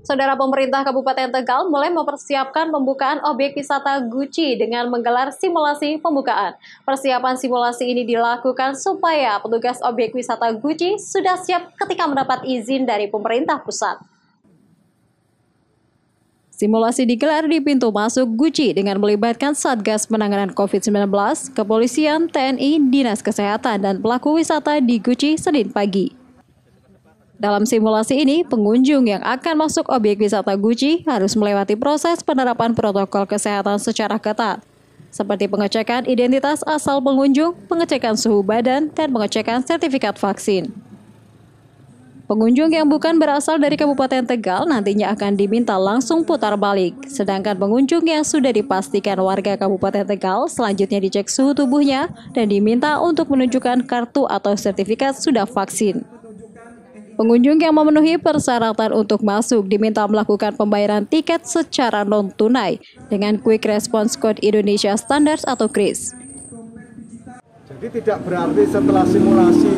Saudara pemerintah Kabupaten Tegal mulai mempersiapkan pembukaan objek wisata Gucci dengan menggelar simulasi pembukaan. Persiapan simulasi ini dilakukan supaya petugas objek wisata Gucci sudah siap ketika mendapat izin dari pemerintah pusat. Simulasi digelar di pintu masuk Gucci dengan melibatkan Satgas Penanganan COVID-19, Kepolisian, TNI, Dinas Kesehatan, dan pelaku wisata di Gucci Senin pagi. Dalam simulasi ini, pengunjung yang akan masuk objek wisata Gucci harus melewati proses penerapan protokol kesehatan secara ketat, seperti pengecekan identitas asal pengunjung, pengecekan suhu badan, dan pengecekan sertifikat vaksin. Pengunjung yang bukan berasal dari Kabupaten Tegal nantinya akan diminta langsung putar balik, sedangkan pengunjung yang sudah dipastikan warga Kabupaten Tegal selanjutnya dicek suhu tubuhnya dan diminta untuk menunjukkan kartu atau sertifikat sudah vaksin. Pengunjung yang memenuhi persyaratan untuk masuk diminta melakukan pembayaran tiket secara non-tunai dengan Quick Response Code Indonesia Standards atau KRIS. Jadi tidak berarti setelah simulasi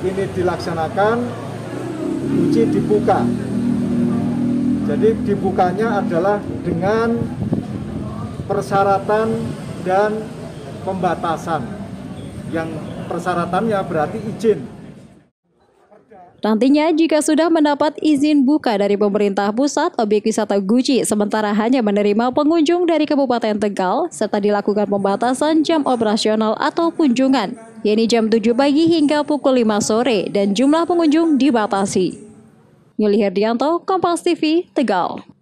ini dilaksanakan, kunci dibuka. Jadi dibukanya adalah dengan persyaratan dan pembatasan. Yang persyaratannya berarti izin Nantinya jika sudah mendapat izin buka dari pemerintah pusat, objek wisata Guci sementara hanya menerima pengunjung dari Kabupaten Tegal serta dilakukan pembatasan jam operasional atau kunjungan, yaitu jam 7 pagi hingga pukul 5 sore dan jumlah pengunjung dibatasi. Yuli Herdianto, Kompas TV, Tegal.